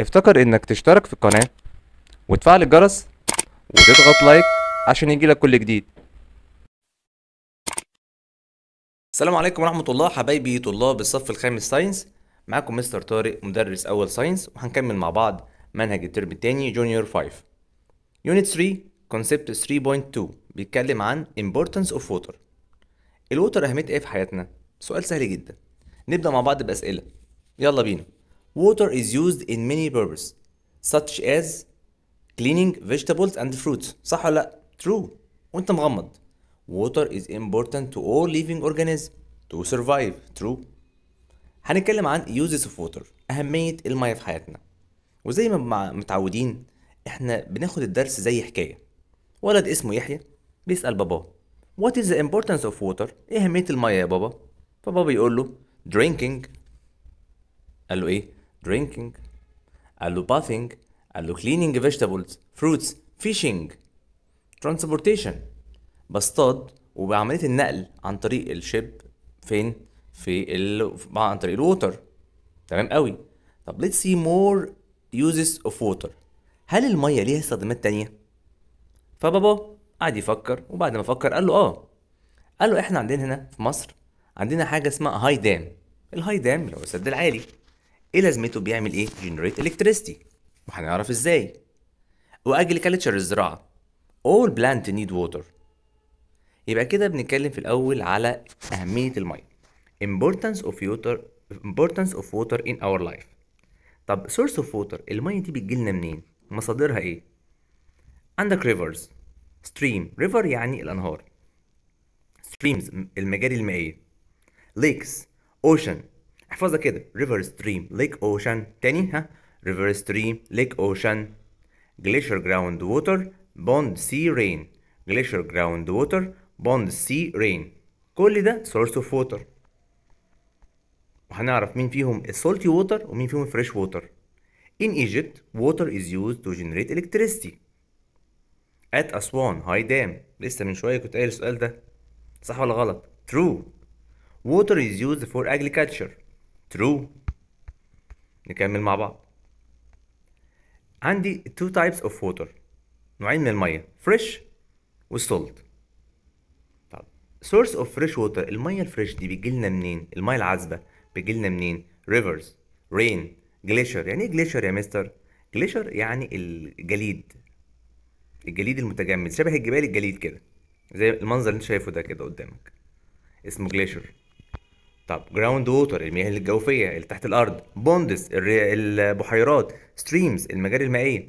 افتكر انك تشترك في القناة وتفعل الجرس وتضغط لايك عشان يجيلك كل جديد السلام عليكم ورحمة الله حبايبي طلاب الصف الخامس ساينس معاكم مستر طارق مدرس أول ساينس وهنكمل مع بعض منهج الترم الثاني جونيور 5 يونت 3 كونسبت 3.2 بيتكلم عن importance of water الوتر أهمية إيه في حياتنا؟ سؤال سهل جدا نبدأ مع بعض بأسئلة يلا بينا Water is used in many purposes such as cleaning vegetables and fruits صح ولا لا؟ True وانت مغمض Water is important to all living organisms to survive True هنتكلم عن uses of water أهمية المية في حياتنا وزي ما متعودين احنا بناخد الدرس زي حكاية ولد اسمه يحيى بيسأل باباه What is the importance of water؟ ايه أهمية المية يا بابا؟ فبابا يقول له drinking قال له ايه؟ drinking قال له bathing قال له cleaning vegetables fruits fishing transportation بصطاد وبعملية النقل عن طريق الشيب فين في ال... عن طريق الووتر تمام قوي طب let's see more uses of water هل المية ليها استخدامات تانية؟ فبابا قعد يفكر وبعد ما فكر قال له اه قال له احنا عندنا هنا في مصر عندنا حاجة اسمها هاي دام الهاي دام اللي هو السد العالي ايه لازمته بيعمل ايه جنريت electricity وهنعرف ازاي واجريكلتشر الزراعه all بلانت need water يبقى كده بنتكلم في الاول على اهميه الميه importance of water importance of water in our life طب source of water الميه دي بتجيلنا منين مصادرها ايه عندك rivers stream river يعني الانهار streams المجاري المائيه lakes ocean احفظها كده ريفر ستريم ليك اوشن تاني ها ريفر ستريم ليك اوشن جليشر جراوند ووتر بوند سي رين جليشر جراوند ووتر بوند سي رين كل ده سورس اوف ووتر وهنعرف مين فيهم السولتي ووتر ومين فيهم الفريش ووتر ان ايجيبت ووتر از يوز تو جنريت الكتريستي ات اسوان هاي دام لسه من شوية كنت قايل السؤال ده. صح ولا غلط؟ ترو ووتر از يوز فور agriculture. true نكمل مع بعض عندي two types of water نوعين من المية fresh و salt طب source of fresh water المية الفريش دي بتجي لنا منين المية العذبة بتجي لنا منين rivers rain glacier يعني ايه glacier يا مستر glacier يعني الجليد الجليد المتجمد شبه الجبال الجليد كده زي المنظر اللي انت شايفه ده كده قدامك اسمه glacier طب جراوند ووتر المياه الجوفيه اللي تحت الارض بوندس البحيرات ستريمز المجاري المائيه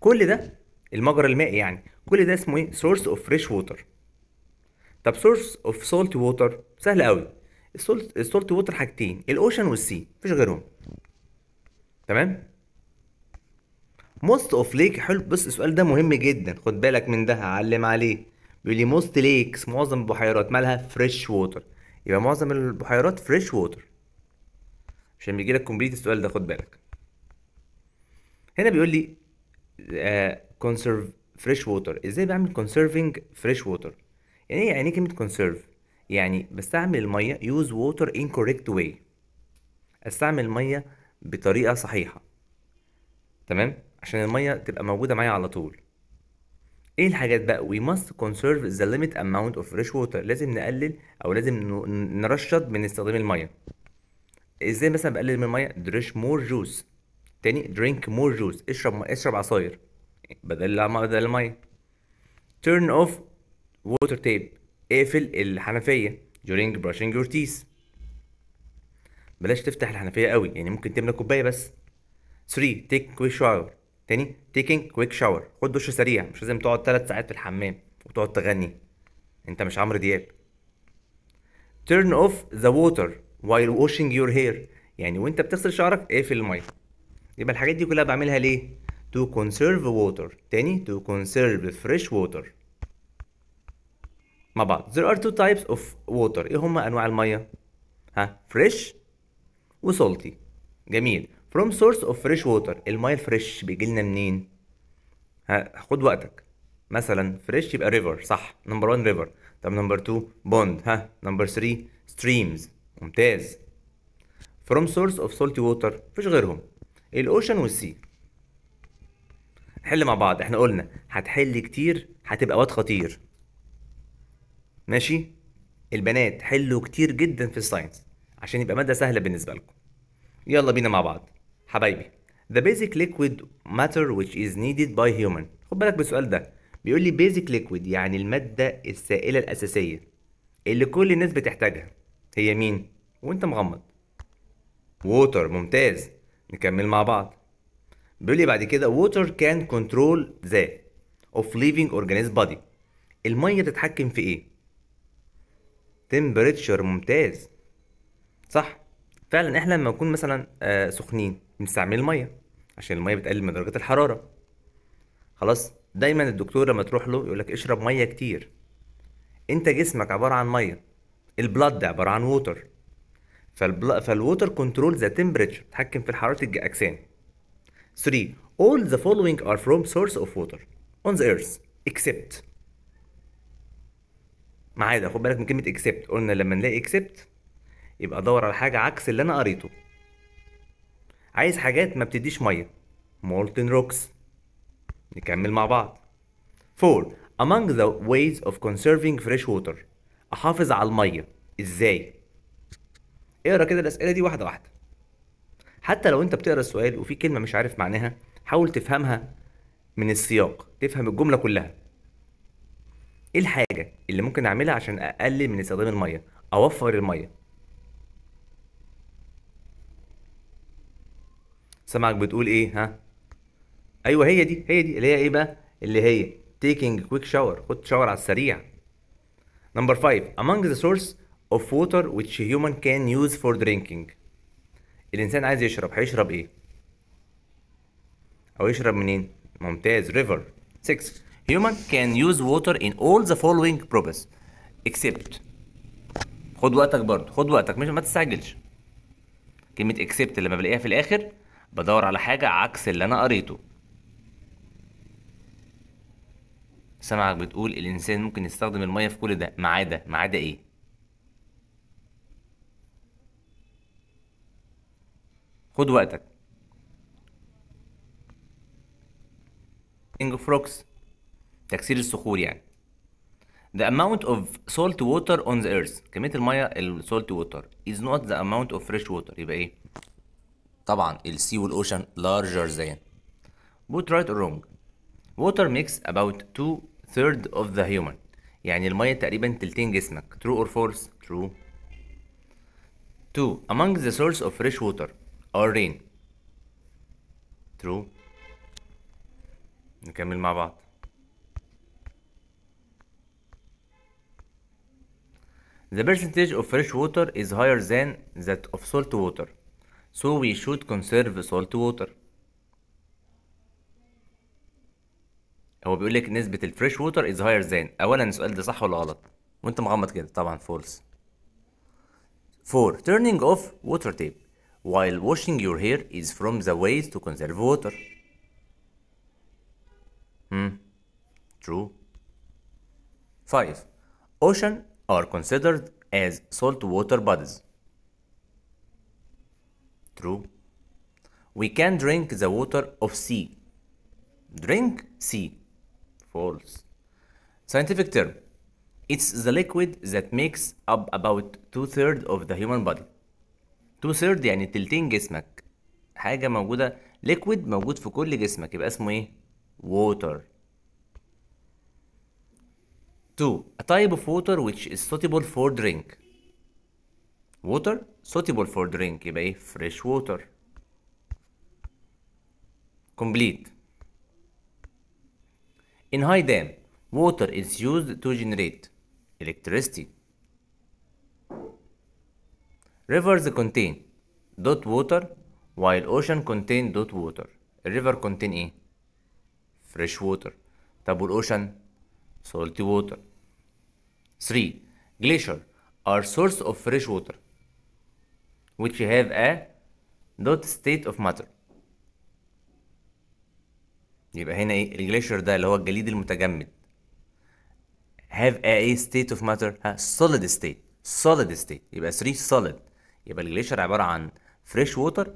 كل ده المجرى المائي يعني كل ده اسمه ايه سورس اوف فريش ووتر طب سورس اوف سولت ووتر سهل قوي السولت السولت ووتر حاجتين الاوشن والسي مفيش غيرهم تمام موست اوف ليك حلو بص السؤال ده مهم جدا خد بالك من ده هعلم عليه بيقول لي موست ليكس معظم البحيرات مالها فريش ووتر يبقى معظم البحيرات فريش ووتر عشان بيجي لك كومبليت السؤال ده خد بالك هنا بيقول لي كونسيرف فريش ووتر ازاي بعمل كونسيرفنج فريش ووتر يعني ايه يعني ايه كلمه كونسيرف يعني بستعمل الميه يوز ووتر ان كوريكت واي استعمل الميه بطريقه صحيحه تمام عشان الميه تبقى موجوده معايا على طول ايه الحاجات بقى we must conserve the limit amount of fresh water لازم نقلل او لازم نرشد من استخدام الميه ازاي مثلا بقلل من الميه drink more juice تاني drink more juice اشرب اشرب عصاير بدل بدل الميه turn off water tap اقفل الحنفيه during brushing your teeth بلاش تفتح الحنفيه قوي يعني ممكن تملى كوبايه بس 3 take quick shower تاني تيكينج كويك شاور خد دش سريع مش لازم تقعد ثلاث ساعات في الحمام وتقعد تغني انت مش عمرو دياب turn off the water while washing your hair يعني وانت بتغسل شعرك اقفل الميه يبقى الحاجات دي كلها بعملها ليه to conserve water تاني to conserve fresh water مع بعض there are two types of water ايه هما انواع الميه ها fresh وسولتي جميل from source of fresh water المايه الفريش بيجي لنا منين ها خد وقتك مثلا فريش يبقى ريفر صح نمبر 1 ريفر طب نمبر 2 بوند ها نمبر 3 ستريمز ممتاز from source of salty water مفيش غيرهم الاوشن والسي حل مع بعض احنا قلنا هتحل كتير هتبقى واد خطير ماشي البنات حلوا كتير جدا في الساينس عشان يبقى ماده سهله بالنسبه لكم يلا بينا مع بعض حبايبي the basic liquid matter which is needed by human خد بالك بالسؤال ده بيقول لي بيزك ليكويد يعني المادة السائلة الأساسية اللي كل الناس بتحتاجها هي مين؟ وأنت مغمض ووتر ممتاز نكمل مع بعض بيقول لي بعد كده ووتر كان كنترول ذا اوف living organism body المية بتتحكم في ايه؟ تمبريتشر ممتاز صح فعلا احنا لما نكون مثلا آه، سخنين بنستعمل الميه عشان الميه بتقلل من درجه الحراره خلاص دايما الدكتور لما تروح له يقول لك اشرب ميه كتير انت جسمك عباره عن ميه البلاد ده عباره عن ووتر فالبل... فالووتر كنترول ذا تمبريتشر تحكم في حراره الاجسام 3 all the following are from source of water on the earth except ما ده خد بالك من كلمه except قلنا لما نلاقي except يبقى ادور على حاجه عكس اللي انا قريته عايز حاجات ما بتديش ميه مولتن روكس نكمل مع بعض 4 among the ways of conserving fresh water احافظ على الميه ازاي اقرا كده الاسئله دي واحده واحده حتى لو انت بتقرا السؤال وفي كلمه مش عارف معناها حاول تفهمها من السياق تفهم الجمله كلها ايه الحاجه اللي ممكن اعملها عشان اقلل من استخدام الميه اوفر الميه سامعك بتقول ايه ها ايوه هي دي هي دي اللي هي ايه بقى اللي هي taking quick shower خد شاور على السريع number 5 among the source of water which human can use for drinking الانسان عايز يشرب هيشرب ايه او يشرب منين ممتاز river 6 human can use water in all the following purpose except خد وقتك برضه خد وقتك مش ما تستعجلش كلمه except لما بلاقيها في الاخر بدور على حاجة عكس اللي أنا قريته سامعك بتقول الإنسان ممكن يستخدم المية في كل ده ما عدا ما عدا إيه خد وقتك كينج of Rocks تكسير الصخور يعني The amount of salt water on the earth كمية المية السولت ووتر is not the amount of fresh water يبقى ايه؟ طبعا السي والاوشن larger than both right or wrong water makes about two third of the human يعني المية تقريبا تلتين جسمك true or false true 2 among the source of fresh water or rain true نكمل مع بعض The percentage of fresh water is higher than that of salt water so we should conserve salt water هو بيقول لك نسبة الفريش ووتر از هاير ذان اولا السؤال ده صح ولا غلط وانت مغمض كده طبعا فولس 4 turning off water tape while washing your hair is from the ways to conserve water hmm true 5 ocean are considered as salt water bodies True. We can drink the water of sea. Drink sea. False. Scientific term. It's the liquid that makes up about two thirds of the human body. Two thirds يعني تلتين جسمك. حاجة موجودة liquid موجود في كل جسمك يبقى اسمه ايه؟ water. Two. A type of water which is suitable for drink. water suitable for drink يبقى eh? ايه fresh water complete in high dam water is used to generate electricity rivers contain dot water while ocean contain dot water River contain ايه eh? fresh water طب والاوشن salty water 3 glacier are source of fresh water which have a dot state of matter يبقى هنا ايه الجليشير ده اللي هو الجليد المتجمد have a state of matter ها solid state solid state يبقى 3 solid يبقى الجليشير عبارة عن fresh water,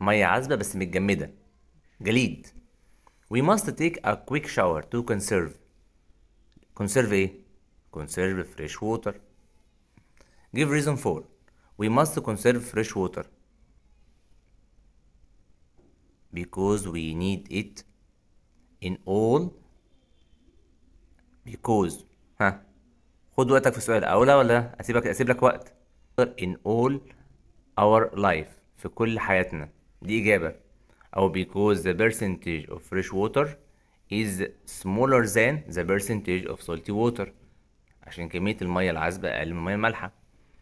مية عذبة بس متجمدة جليد we must take a quick shower to conserve conserve ايه conserve fresh water give reason for we must conserve fresh water because we need it in all because ها خد وقتك في السؤال اولى ولا اسيبك اسيب لك وقت in all our life في كل حياتنا دي اجابه او because the percentage of fresh water is smaller than the percentage of salty water عشان كميه الميه العذبه اقل من الميه المالحه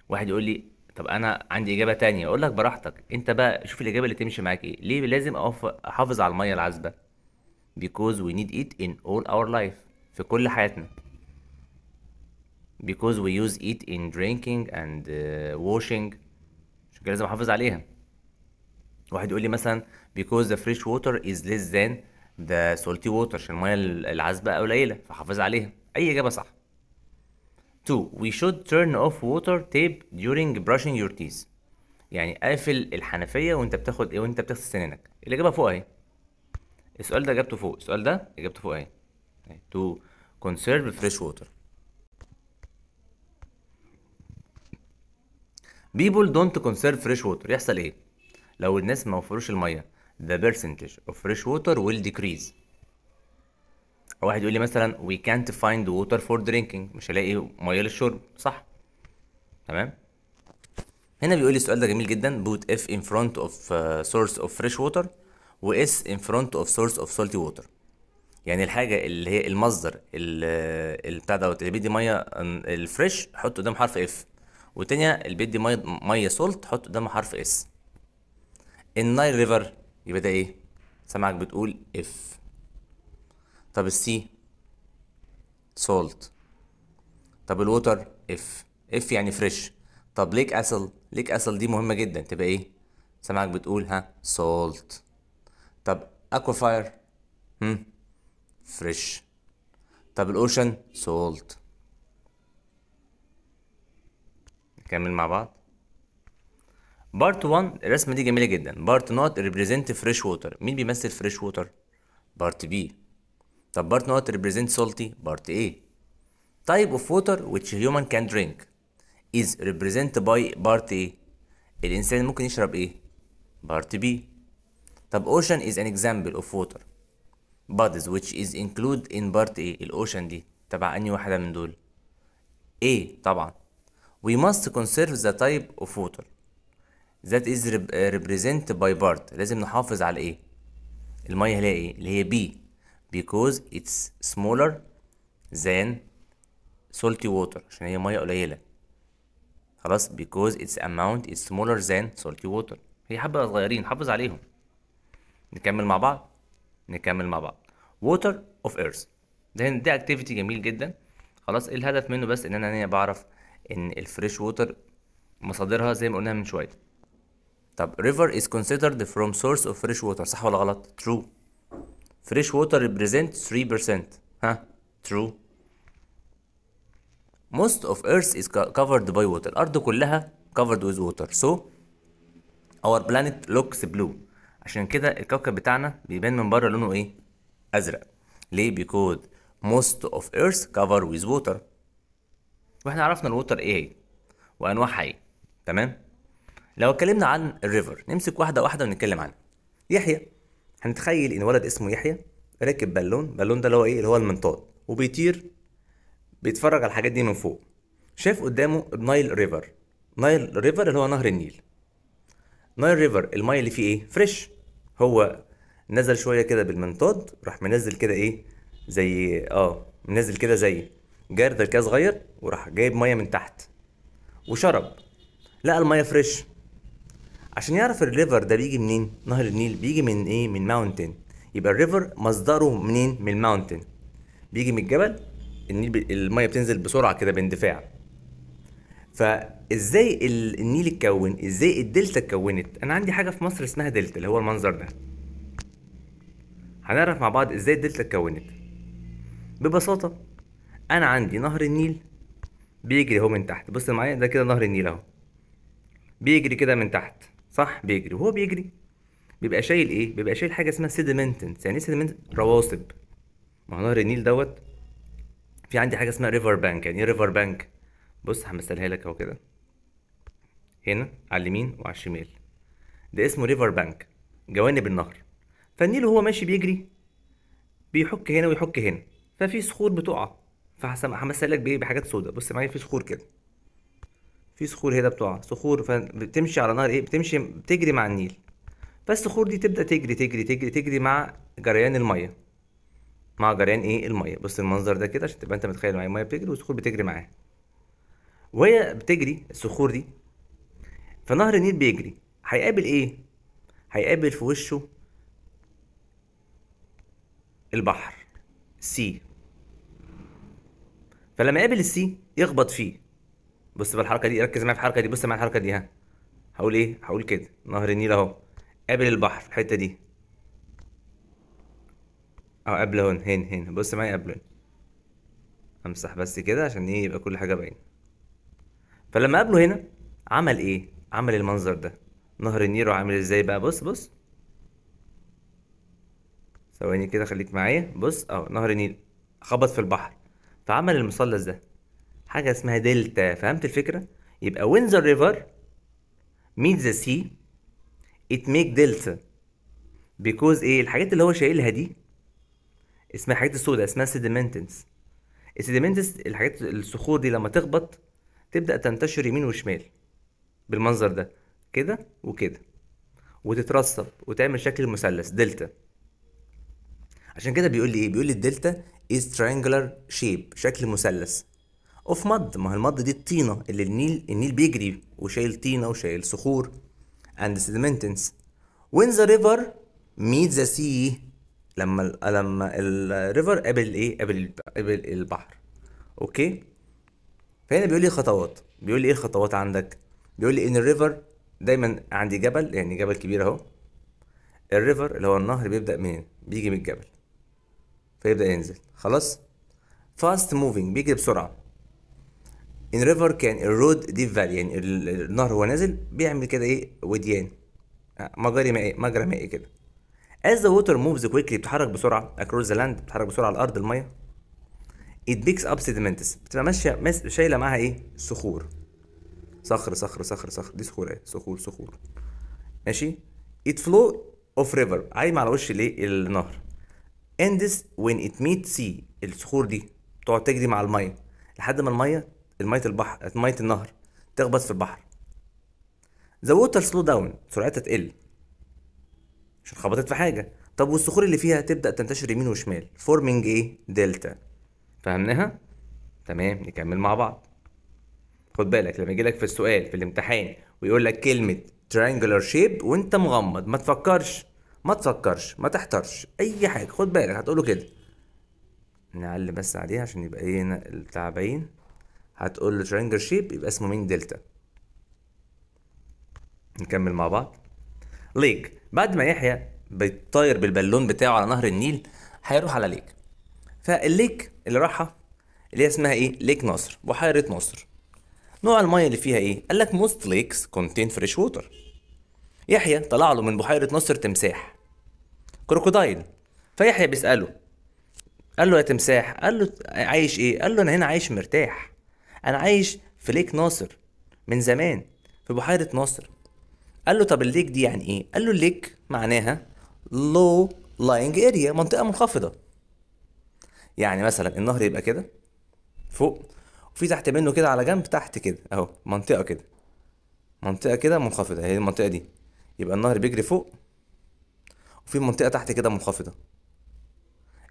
واحد يقول لي طب انا عندي اجابه تانية اقول لك براحتك انت بقى شوف الاجابه اللي تمشي معاك ايه ليه لازم احافظ على الميه العذبه because we need it in all our life في كل حياتنا because we use it in drinking and uh, washing عشان كده لازم احافظ عليها واحد يقول لي مثلا because the fresh water is less than the salty water عشان الميه العذبه قليله فحافظ عليها اي اجابه صح 2. We should turn off water tape during brushing your teeth. يعني قافل الحنفية وانت بتاخد وانت بتغسل سنانك. الإجابة فوق أهي. السؤال ده إجابته فوق، السؤال ده إجابته فوق أهي. To conserve fresh water. People don't conserve fresh water يحصل إيه؟ لو الناس ما وفروش المية the percentage of fresh water will decrease واحد يقول لي مثلا we can't find water for drinking مش هلاقي ميه للشرب صح تمام هنا بيقول لي السؤال ده جميل جدا put f in front of uh, source of fresh water و s in front of source of salty water يعني الحاجه اللي هي المصدر اللي بتاع دوت اللي بيدي ميه الفريش حط قدام حرف اف والتانية اللي بيدي ميه ميه سولت حط قدام حرف اس النايل ريفر يبقى ده ايه سمعك بتقول اف طب السي سولت طب الووتر اف اف يعني فريش طب ليك اسل ليك اسل دي مهمه جدا تبقى ايه سامعك بتقول ها سولت طب اكوافاير هم فريش طب الاوشن سولت نكمل مع بعض بارت 1 الرسمه دي جميله جدا بارت نوت ريبريزنت فريش ووتر مين بيمثل فريش ووتر بارت بي طب بارت نوت ريبريزنت سولتي بارت A type of water which human can drink is represented by part A الإنسان ممكن يشرب إيه؟ part B طب ocean is an example of water bodies which is included in part A الأوشن دي تبع أنهي واحدة من دول؟ A طبعا we must conserve the type of water that is represented by part لازم نحافظ على إيه؟ المية هلاقي إيه؟ اللي هي B because it's smaller than salty water عشان هي ميه قليله خلاص because its amount is smaller than salty water هي حبه صغيرين حافظ عليهم نكمل مع بعض نكمل مع بعض water of earth ده ده activity جميل جدا خلاص إيه الهدف منه بس ان انا انا يعني بعرف ان الفريش ووتر مصادرها زي ما قلناها من شويه طب river is considered from source of fresh water صح ولا غلط true فريش ووتر ريبريزنت 3% ها ترو most of earth is covered by water الارض كلها covered with water so our planet looks blue عشان كده الكوكب بتاعنا بيبان من بره لونه ايه ازرق ليه because most of ايرث كفر with water واحنا عرفنا الووتر ايه هي وانواعها ايه تمام لو اتكلمنا عن الريفر نمسك واحده واحده ونتكلم عنها يحيى هنتخيل ان ولد اسمه يحيى راكب بالون بالون ده اللي هو ايه اللي هو المنطاد وبيطير بيتفرج على الحاجات دي من فوق شاف قدامه النايل ريفر نايل ريفر اللي هو نهر النيل نايل ريفر الميه اللي فيه ايه فريش هو نزل شويه كده بالمنطاد راح منزل كده ايه زي اه منزل كده زي جردل كده صغير وراح جايب ميه من تحت وشرب لقى الميه فريش عشان يعرف الريفر ده بيجي منين نهر النيل بيجي من ايه من ماونتن يبقى الريفر مصدره منين من الماونتن بيجي من الجبل النيل ب... الميه بتنزل بسرعه كده باندفاع فازاي النيل اتكون ازاي الدلتا اتكونت انا عندي حاجه في مصر اسمها دلتا اللي هو المنظر ده هنعرف مع بعض ازاي الدلتا اتكونت ببساطه انا عندي نهر النيل بيجري اهو من تحت بص معايا ده كده نهر النيل اهو بيجري كده من تحت صح بيجري وهو بيجري بيبقى شايل ايه بيبقى شايل حاجه اسمها سيدمنتنس يعني ايه سيدمنت رواسب ما هو نهر النيل دوت في عندي حاجه اسمها ريفر بانك يعني ايه ريفر بانك بص همثلها لك اهو كده هنا على اليمين وعلى الشمال ده اسمه ريفر بانك جوانب النهر فالنيل وهو ماشي بيجري بيحك هنا ويحك هنا ففي صخور بتقع فهمثل لك بايه بحاجات سوداء بص معايا في صخور كده في صخور هنا بتقع صخور فبتمشي على نهر ايه بتمشي بتجري مع النيل فالصخور دي تبدا تجري تجري تجري تجري مع جريان الميه مع جريان ايه الميه بص المنظر ده كده عشان تبقى انت متخيل معايا الميه بتجري والصخور بتجري معاها وهي بتجري الصخور دي فنهر النيل بيجري هيقابل ايه هيقابل في وشه البحر سي فلما يقابل السي يخبط فيه بص بقى الحركه دي ركز معايا في الحركه دي بص معايا الحركه دي ها هقول ايه هقول كده نهر النيل اهو قابل البحر في الحته دي اهو قبل هون هنا هنا بص معايا قبل هون امسح بس كده عشان ايه يبقى كل حاجه باينه فلما قابله هنا عمل ايه عمل المنظر ده نهر النيل عامل ازاي بقى بص بص ثواني كده خليك معايا بص اهو نهر النيل خبط في البحر فعمل المثلث ده حاجه اسمها دلتا فهمت الفكره يبقى when the river meets the sea it make delta because ايه الحاجات اللي هو شايلها دي اسمها حاجات السوداء اسمها sedimentants السيدمنتس الحاجات الصخور دي لما تخبط تبدا تنتشر يمين وشمال بالمنظر ده كده وكده وتترسب وتعمل شكل مثلث دلتا عشان كده بيقول لي ايه بيقول لي الدلتا is triangular shape شكل مثلث اوف مد ما المد دي الطينه اللي النيل النيل بيجري وشايل طينه وشايل صخور and sedimentants when the river ميت the sea لما لما الريفر قابل إيه؟ الايه قابل قابل البحر اوكي فهنا بيقول لي إيه خطوات بيقول لي ايه الخطوات عندك بيقول لي إيه ان الريفر دايما عندي جبل يعني جبل كبير اهو الريفر اللي هو النهر بيبدا منين بيجي من الجبل فيبدا ينزل خلاص فاست موفينج بيجري بسرعه ان ريفر كان الرود ديب فالي يعني النهر هو نازل بيعمل كده ايه وديان آه، مجري مائي مجرى مائي كده as the water moves quickly بتتحرك بسرعه across the land بتتحرك بسرعه على الارض الميه it picks up sediments بتبقى ماشيه شايله معاها ايه صخور صخر صخر صخر صخر دي صخور ايه صخور صخور ماشي it flow of river عايم على وش الايه النهر and this when it meets sea الصخور دي بتقعد تجري مع الميه لحد ما الميه ميه البحر ميه النهر تخبط في البحر ذا ووتر سلو داون سرعتها تقل عشان خبطت في حاجه طب والصخور اللي فيها تبدا تنتشر يمين وشمال فورمينج ايه دلتا فهمناها تمام نكمل مع بعض خد بالك لما يجي لك في السؤال في الامتحان ويقول لك كلمه triangular شيب وانت مغمض ما تفكرش ما تفكرش ما تحترش اي حاجه خد بالك هتقوله كده نعلم بس عليها عشان يبقى ايه التعبين هتقول له ترينجر شيب يبقى اسمه مين دلتا نكمل مع بعض ليك بعد ما يحيى بيطير بالبالون بتاعه على نهر النيل هيروح على ليك فالليك اللي راحها اللي هي اسمها ايه ليك نصر بحيره نصر نوع الميه اللي فيها ايه قال لك موست ليكس كونتين فريش ووتر يحيى طلع له من بحيره نصر تمساح كروكودايل فيحيى بيساله قال له يا تمساح قال له عايش ايه قال له انا هنا عايش مرتاح انا عايش في ليك ناصر من زمان في بحيره ناصر قال له طب الليك دي يعني ايه قال له الليك معناها لو لاينج اريا منطقه منخفضه يعني مثلا النهر يبقى كده فوق وفي تحت منه كده على جنب تحت كده اهو منطقه كده منطقه كده منخفضه هي المنطقه دي يبقى النهر بيجري فوق وفي منطقه تحت كده منخفضه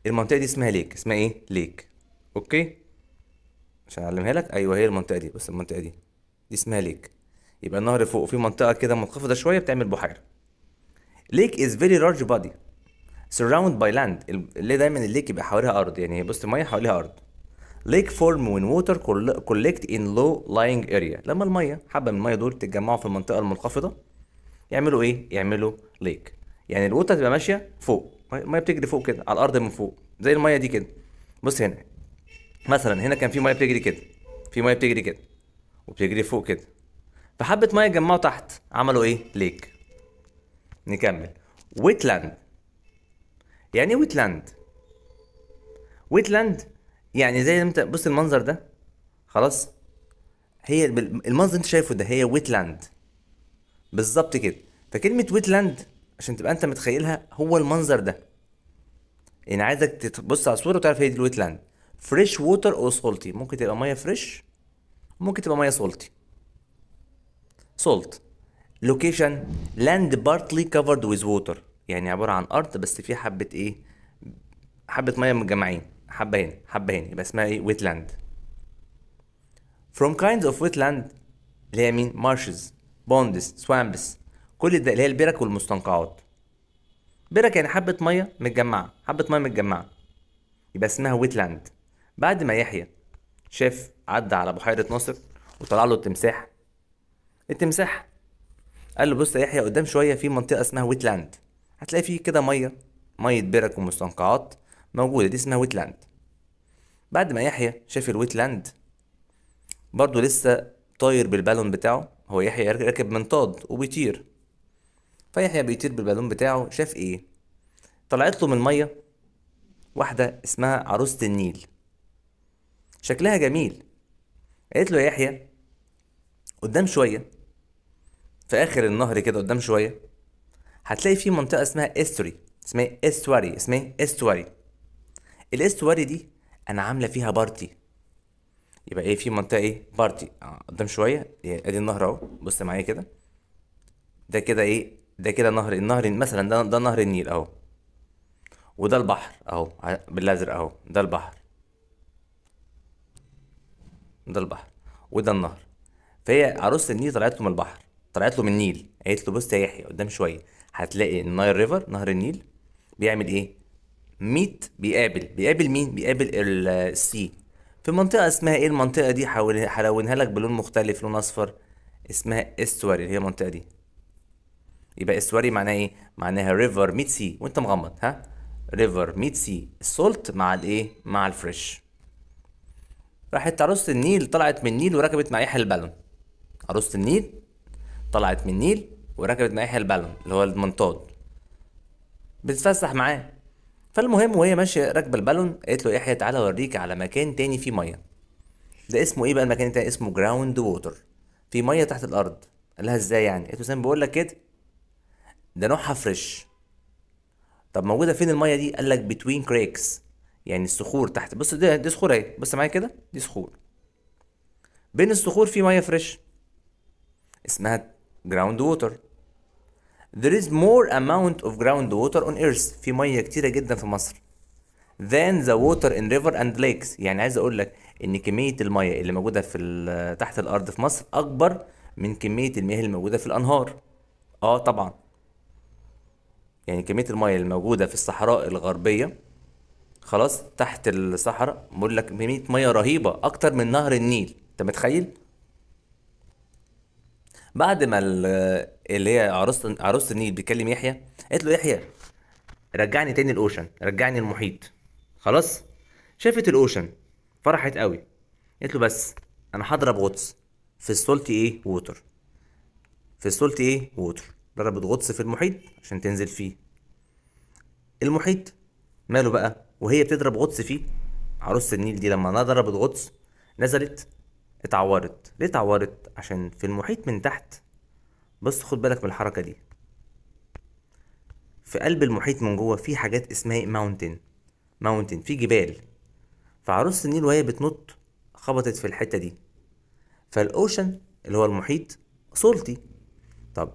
المنطقه دي اسمها ليك اسمها ايه ليك اوكي مش هعلمها لك ايوه هي المنطقه دي بس المنطقه دي دي اسمها ليك يبقى النهر فوق في منطقه كده منخفضه شويه بتعمل بحيره ليك از فيري لارج بادي surrounded by land اللي دايما الليك يبقى حواليها ارض يعني هي بص الميه حواليها ارض lake form when water collect in low lying area لما الميه حبه من الميه دول تتجمعوا في المنطقه المنخفضه يعملوا ايه يعملوا ليك يعني الوتر تبقى ماشيه فوق الميه بتجري فوق كده على الارض من فوق زي الميه دي كده بص هنا مثلا هنا كان في ميه بتجري كده في ميه بتجري كده وبتجري فوق كده فحبه ميه اتجمعوا تحت عملوا ايه ليك نكمل ويتلاند يعني ايه ويتلاند ويتلاند يعني زي انت بص المنظر ده خلاص هي المنظر انت شايفه ده هي ويتلاند بالظبط كده فكلمه ويتلاند عشان تبقى انت متخيلها هو المنظر ده يعني عايزك تبص على الصوره وتعرف هي دي الويتلاند فريش ووتر او سولتي ممكن تبقى ميه فريش ممكن تبقى ميه سولتي سولت لوكيشن لاند بارتلي كفرد ويز ووتر يعني عباره عن ارض بس في حبه ايه حبه ميه متجمعين حبه هنا حبه هنا يبقى اسمها ايه ويت لاند from kinds of wetland اللي هي مين marshes ponds swamps كل ده اللي هي البرك والمستنقعات برك يعني حبة مية متجمعة حبة مية متجمعة يبقى اسمها لاند بعد ما يحيى شاف عدى على بحيرة ناصر وطلع له التمساح التمساح قال له بص يا يحيى قدام شوية في منطقة اسمها ويتلاند هتلاقي فيه كده مية مية برك ومستنقعات موجودة دي اسمها ويتلاند بعد ما يحيى شاف الويتلاند برضه لسه طاير بالبالون بتاعه هو يحيى راكب منطاد وبيطير فيحيى بيطير بالبالون بتاعه شاف ايه طلعت له من الميه واحده اسمها عروسه النيل شكلها جميل قالت له يا يحيى قدام شوية في آخر النهر كده قدام شوية هتلاقي في منطقة اسمها استوري اسمها استواري اسمها استواري الاستواري دي أنا عاملة فيها بارتي يبقى ايه في منطقة ايه بارتي آه، قدام شوية ادي النهر اهو بص معايا كده ده كده ايه ده كده نهر النهر مثلا ده ده نهر النيل اهو وده البحر اهو بالازرق اهو ده البحر ده البحر وده النهر فهي عروسه النيل طلعت له من البحر طلعت له من النيل قالت له بص يا يحيى قدام شويه هتلاقي النايل ريفر نهر النيل بيعمل ايه ميت بيقابل بيقابل مين بيقابل السي في منطقه اسمها ايه المنطقه دي هلونها لك بلون مختلف لون اصفر اسمها استواري اللي هي المنطقه دي يبقى استواري معناها ايه معناها ريفر ميت سي وانت مغمض ها ريفر ميت سي السولت مع الايه مع الفريش راحت عروسة النيل طلعت من النيل وركبت مع يحيى البالون عروسة النيل طلعت من النيل وركبت مع يحيى البالون اللي هو المنطاد بتتفسح معاه فالمهم وهي ماشية راكبة البالون قالت له يحيى تعالى اوريك على مكان تاني فيه مية ده اسمه ايه بقى المكان التاني اسمه جراوند ووتر في مية تحت الأرض قال لها ازاي يعني قالت له سامي بقول لك كده ده نوعها فريش طب موجودة فين المية دي قال لك بتوين كريكس يعني الصخور تحت بص ده دي صخور اهي بص معايا كده دي صخور بين الصخور في ميه فريش اسمها جراوند ووتر There is more amount of ground water on earth في ميه كتيره جدا في مصر than the water in river and lakes يعني عايز اقول لك ان كميه الميه اللي موجوده في تحت الارض في مصر اكبر من كميه المياه اللي موجوده في الانهار اه طبعا يعني كميه الميه الموجوده في الصحراء الغربيه خلاص تحت الصحراء بقول لك بمية ميه رهيبه اكتر من نهر النيل انت متخيل بعد ما اللي هي عروسه عروسه النيل بيكلم يحيى قالت له يحيى رجعني تاني الاوشن رجعني المحيط خلاص شافت الاوشن فرحت قوي قالت له بس انا هضرب غطس في السولت ايه ووتر في السولت ايه ووتر ضربت غطس في المحيط عشان تنزل فيه المحيط ماله بقى وهي بتضرب غطس فيه عروس النيل دي لما ضربت غطس نزلت اتعورت ليه اتعورت عشان في المحيط من تحت بس خد بالك من الحركة دي في قلب المحيط من جوه في حاجات اسمها ماونتن ماونتن في جبال فعروس النيل وهي بتنط خبطت في الحتة دي فالاوشن اللي هو المحيط صولتي طب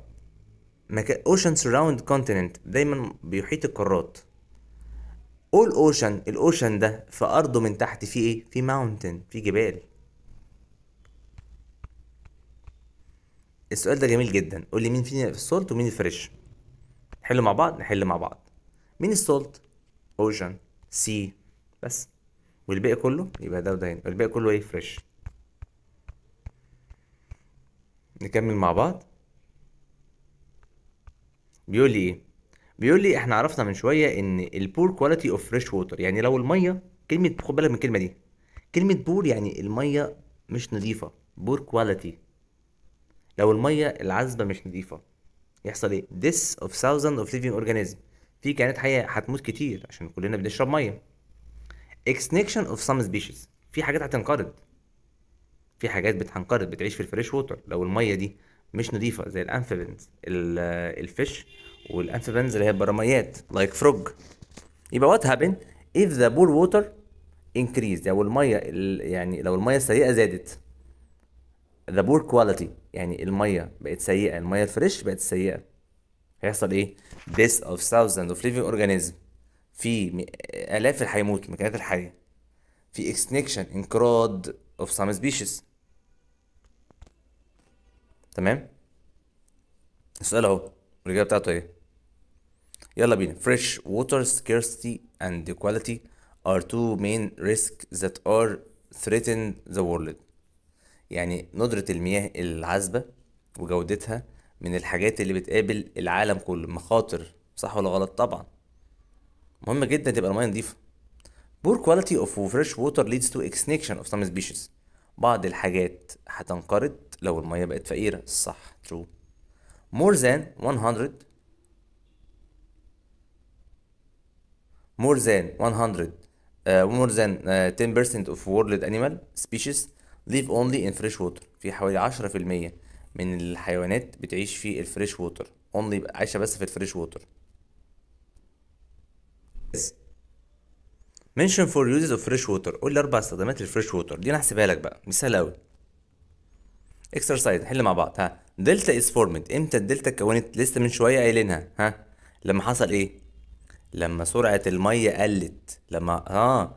اوشن سراوند كونتيننت دايما بيحيط القارات اول اوشن الاوشن ده في ارضه من تحت فيه ايه في ماونتن في جبال السؤال ده جميل جدا قول لي مين فينا في السولت ومين الفريش نحل مع بعض نحل مع بعض مين السولت اوشن سي بس والباقي كله يبقى ده وده هنا والباقي كله ايه فريش نكمل مع بعض بيقول لي ايه بيقول لي احنا عرفنا من شويه ان البور كواليتي اوف فريش ووتر يعني لو الميه كلمه خد بالك من الكلمه دي كلمه بور يعني الميه مش نظيفه بور كواليتي لو الميه العذبه مش نظيفه يحصل ايه ديس اوف thousands اوف living اورجانيزم في كائنات حيه هتموت كتير عشان كلنا بنشرب ميه extinction اوف some species في حاجات هتنقرض في حاجات بتنقرض بتعيش في الفريش ووتر لو الميه دي مش نظيفه زي الانفبنز الفيش والامفيبنز اللي هي البراميات لايك فروج يبقى وات هابن اف ذا بول ووتر انكريز لو الميه يعني لو الميه السيئه زادت ذا بور كواليتي يعني الميه بقت سيئه الميه الفريش بقت سيئه هيحصل ايه ديس اوف ثاوزند اوف living اورجانيزم في الاف اللي هيموتوا من الكائنات الحيه في اكستنكشن انكراد اوف سام سبيشيز تمام السؤال اهو الاجابه بتاعته ايه يلا بينا fresh water scarcity and quality are two main risks that are threaten the world يعني ندرة المياه العذبة وجودتها من الحاجات اللي بتقابل العالم كله مخاطر صح ولا غلط طبعا مهم جدا تبقى المياه نظيفة poor quality of fresh water leads to extinction of some species بعض الحاجات هتنقرض لو المياه بقت فقيرة صح true more than 100 more than 100 uh, more than uh, 10% of world animal species live only in fresh water في حوالي 10% من الحيوانات بتعيش في الفريش ووتر only عايشة بس في الفريش ووتر mention for uses of fresh water قول لي اربع استخدامات للفريش ووتر دي انا هحسبها لك بقى مش سهله قوي اكسرسايز نحل مع بعض ها دلتا از فورمت امتى الدلتا اتكونت لسه من شويه قايلينها ها لما حصل ايه لما سرعة المية قلت لما اه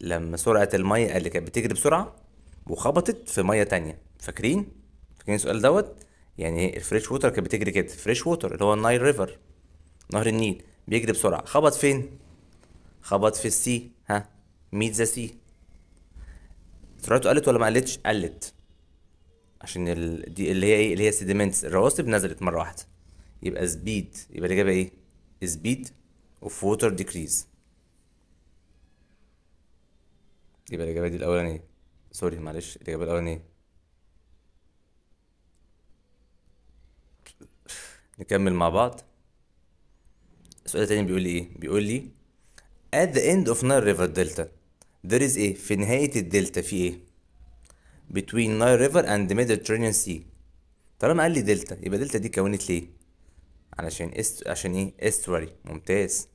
لما سرعة المية قلت كانت بتجري بسرعة وخبطت في مية تانية فاكرين؟ فاكرين السؤال دوت؟ يعني إيه؟ الفريش ووتر كانت بتجري كده فريش ووتر اللي هو النايل ريفر نهر النيل بيجري بسرعة خبط فين؟ خبط في السي ها ميت ذا سي سرعته قلت ولا ما قلتش؟ قلت عشان ال... دي اللي هي ايه اللي هي سيديمنتس الرواسب نزلت مرة واحدة يبقى سبيد يبقى الإجابة ايه؟ سبيد of water decrease يبقى الاجابه دي الاولانيه سوري معلش الاجابه الاولانيه نكمل مع بعض السؤال التاني بيقول لي ايه بيقول لي at the end of Nile River Delta there is a في نهاية الدلتا في ايه between Nile River and the Mediterranean Sea طالما قال لي دلتا يبقى دلتا دي كونت ليه علشان است... عشان ايه estuary ممتاز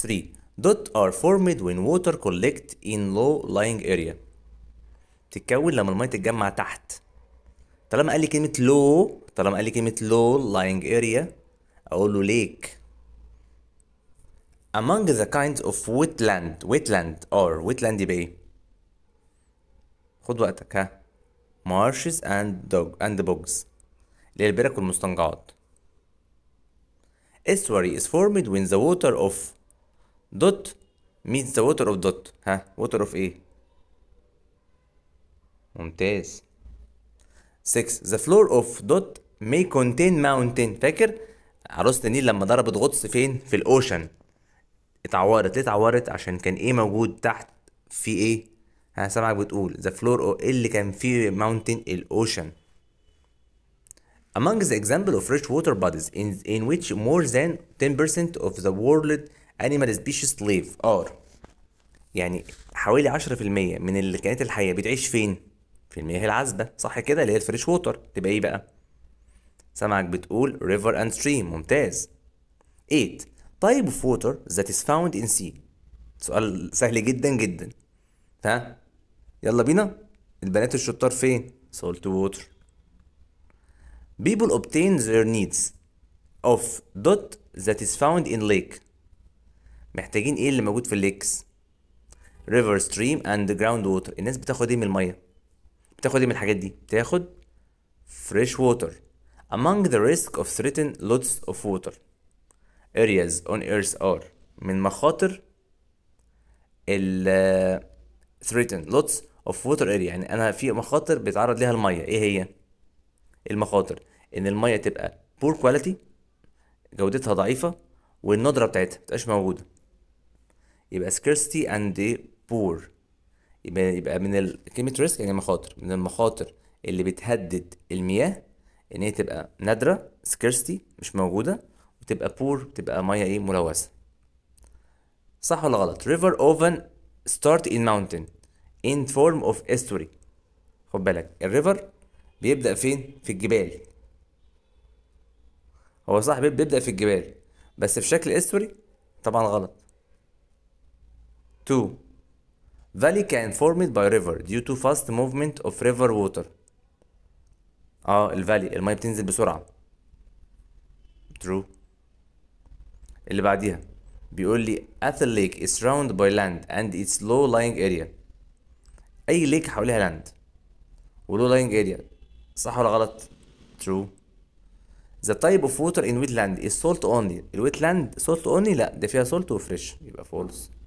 3. Dot are formed when water collect in low lying area تتكون لما المية تتجمع تحت طالما قال لي كلمة low طالما قال لي كلمة low lying area أقول له lake Among the kinds of wetland wetland or wetland bay. إيه؟ خد وقتك ها marshes and dog and bogs اللي هي البرك والمستنقعات estuary is formed when the water of دوت meets the water of dot ها water of ايه ممتاز 6 the floor of dot may contain mountain فاكر عروسة النيل لما ضربت غطس فين في الاوشن اتعورت ليه اتعورت عشان كان ايه موجود تحت في ايه ها سامعك بتقول the floor of اللي كان فيه mountain الاوشن Among the example of water bodies in, in which more than 10% of the world animal species live are يعني حوالي 10% من اللي كانت بتعيش فين؟ في المياه العذبه صح كده اللي هي الفريش ووتر تبقى ايه بقى؟ سمعك بتقول river and stream ممتاز 8 type of water that is found in sea سؤال سهل جدا جدا ها يلا بينا البنات الشطار فين salt water people obtain their needs of dot that is found in lake محتاجين ايه اللي موجود في الليكس ريفر ستريم اند جراوند ووتر الناس بتاخد ايه من الميه بتاخد ايه من الحاجات دي بتاخد فريش ووتر among the risk of threatened lots of water areas on earth are من مخاطر ال threatened lots of water area يعني انا في مخاطر بيتعرض ليها الميه ايه هي إيه المخاطر ان الميه تبقى poor quality جودتها ضعيفه والندره بتاعتها متبقاش موجوده يبقى scarcity and poor يبقى يبقى من كلمة risk يعني مخاطر من المخاطر اللي بتهدد المياه ان هي تبقى نادرة scarcity مش موجودة وتبقى poor تبقى مية ايه ملوثة صح ولا غلط river often start in mountain in form of estuary خد بالك الريفر بيبدأ فين في الجبال هو صح بيبدأ في الجبال بس في شكل استوري طبعا غلط 2. Valley can form it by river due to fast movement of river water. اه الفالي المية بتنزل بسرعة. True. اللي بعديها بيقول لي Athel Lake is surrounded by land and its low lying area. أي ليك حواليها لاند. ولو lying area. صح ولا غلط؟ True. The type of water in wetland is salt only. الويتلاند salt only لا ده فيها salt وفريش يبقى false.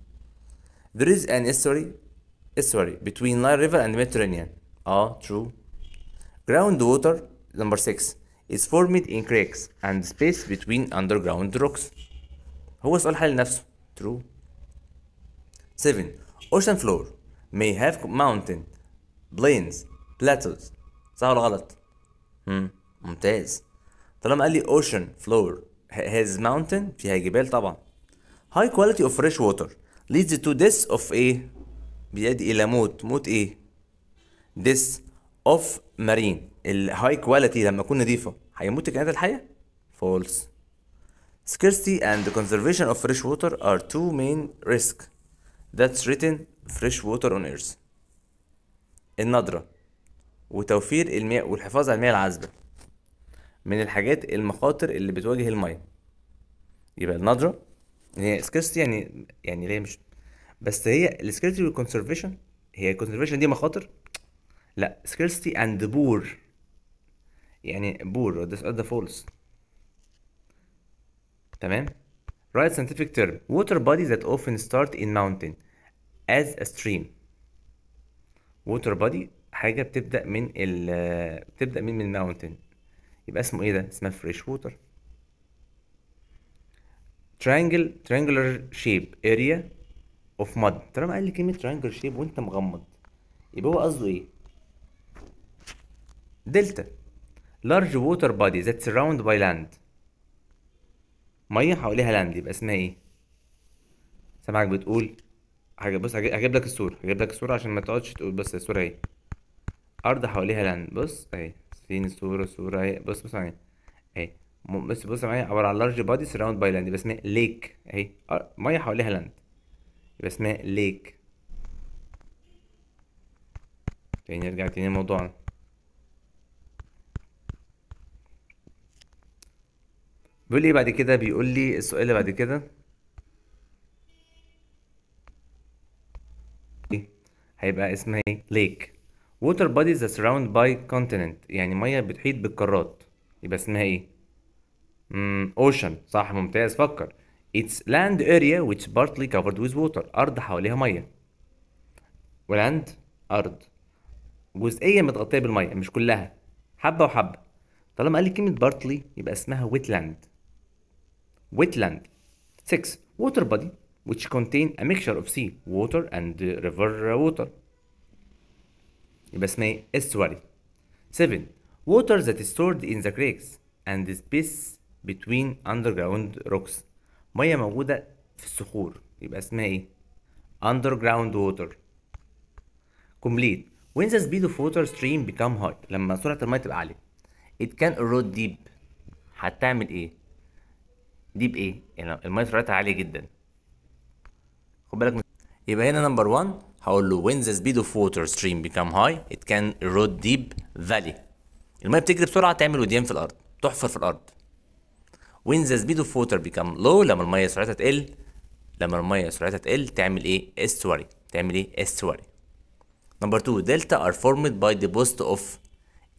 There is an estuary, estuary between Nile River and Mediterranean. Ah, true. Groundwater, number 6, is formed in cracks and space between underground rocks. هو سؤال حل نفسه. True. 7. Ocean floor may have mountain, plains, plateaus. صح ولا غلط؟ hmm, ممتاز. طالما قال لي ocean floor has mountain فيها جبال طبعا. High quality of fresh water leads to death of a بيؤدي الى موت موت ايه this of marine الهاي كواليتي لما تكون نظيفه هيموت الكائنات الحيه false scarcity and the conservation of fresh water are two main risks that's written fresh water on earth النضرة وتوفير الماء والحفاظ على المياه العذبة من الحاجات المخاطر اللي بتواجه المياه يبقى النضرة هي سكيرستي يعني يعني ليه مش بس هي السكيرستي والكونسرفيشن هي الكونسرفيشن دي مخاطر لا سكيرستي اند بور يعني بور ده ده فولس تمام right scientific term water bodies that often start in mountain as a stream water body حاجه بتبدا من ال بتبدا من من mountain يبقى اسمه ايه ده اسمها fresh water ترانجل triangular شيب اريا اوف مد طالما قال لي كلمه triangular شيب وانت مغمض يبقى هو قصده ايه دلتا large water body ذات سراوند by land ميه حواليها لاند يبقى اسمها ايه سامعك بتقول حاجه بص هجيب لك الصوره هجيب لك الصوره عشان ما تقعدش تقول بس الصوره اهي ارض حواليها لاند بص اهي فين الصوره الصوره اهي بص بص اهي بس بص معايا عباره عن لارج بادي سراوند باي لاند يبقى اسمها ليك اهي آه، ميه حواليها لاند يبقى اسمها ليك تاني نرجع تاني لموضوعنا بيقول لي إيه بعد كده بيقول لي السؤال اللي بعد كده هيبقى اسمها ايه ليك water bodies that surround by continent يعني ميه بتحيط بالقارات يبقى اسمها ايه امم اوشن صح ممتاز فكر It's land area which partly covered with water أرض حواليها مية ولاند أرض جزئية متغطية بالمية مش كلها حبة وحبة طالما قال لي كلمة بارتلي يبقى اسمها wetland wetland 6 water body which contain a mixture of sea water and river water يبقى اسمها ايه estuary 7 water that is stored in the creeks and space between underground rocks ميه موجودة في الصخور يبقى اسمها ايه underground water complete when the speed of water stream become high لما سرعة المية تبقى عالية it can erode deep هتعمل ايه deep ايه يعني المية سرعتها عالية جدا خد بالك يبقى هنا نمبر 1 هقول له when the speed of water stream become high it can erode deep valley المية بتجري بسرعة تعمل وديان في الأرض تحفر في الأرض when the speed of water become low لما الميه سرعتها تقل لما الميه سرعتها تقل تعمل ايه estuary تعمل ايه estuary نمبر 2 دلتا are formed by deposit of